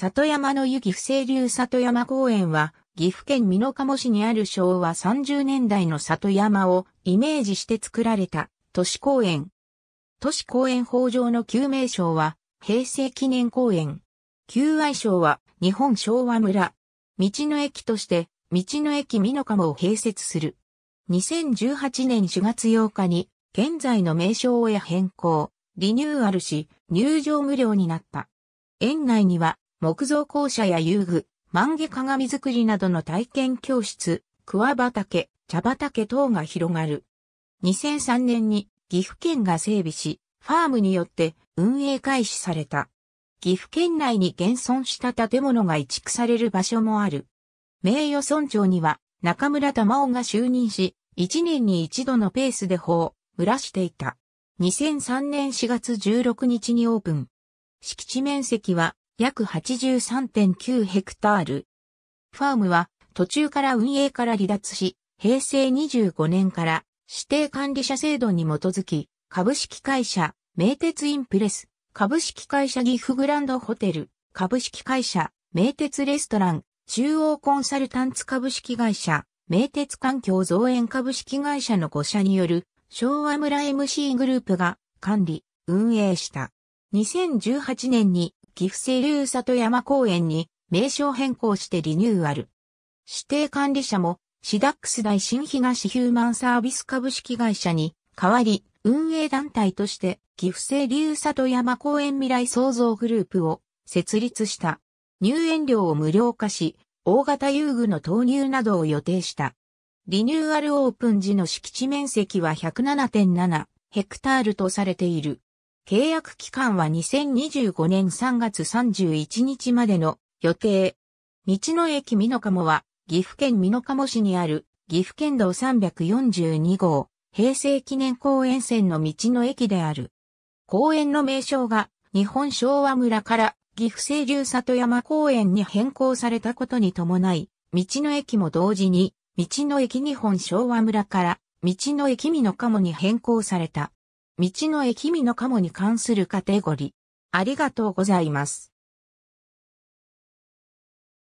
里山の湯岐不清流里山公園は、岐阜県美濃加茂市にある昭和30年代の里山をイメージして作られた都市公園。都市公園法上の旧名称は、平成記念公園。旧愛称は、日本昭和村。道の駅として、道の駅美濃加茂を併設する。2018年4月8日に、現在の名称を変更、リニューアルし、入場無料になった。園内には木造校舎や遊具、万華鏡作りなどの体験教室、桑畑、茶畑等が広がる。2003年に岐阜県が整備し、ファームによって運営開始された。岐阜県内に現存した建物が移築される場所もある。名誉村長には中村玉緒が就任し、1年に一度のペースで法、村していた。2003年4月16日にオープン。敷地面積は約83.9ヘクタール。ファームは途中から運営から離脱し、平成25年から指定管理者制度に基づき、株式会社、名鉄インプレス、株式会社ギフグランドホテル、株式会社、名鉄レストラン、中央コンサルタンツ株式会社、名鉄環境造園株式会社の5社による昭和村 MC グループが管理、運営した。2018年に岐阜清流里山公園に名称変更してリニューアル。指定管理者もシダックス大新東ヒューマンサービス株式会社に代わり運営団体として岐阜清流里山公園未来創造グループを設立した。入園料を無料化し、大型遊具の投入などを予定した。リニューアルオープン時の敷地面積は107.7ヘクタールとされている。契約期間は2025年3月31日までの予定。道の駅美濃茂は岐阜県美濃茂市にある岐阜県道342号平成記念公園線の道の駅である。公園の名称が日本昭和村から岐阜清流里山公園に変更されたことに伴い、道の駅も同時に、道の駅日本昭和村から、道の駅美濃茂に変更された。道の駅美の鴨に関するカテゴリー。ありがとうございます。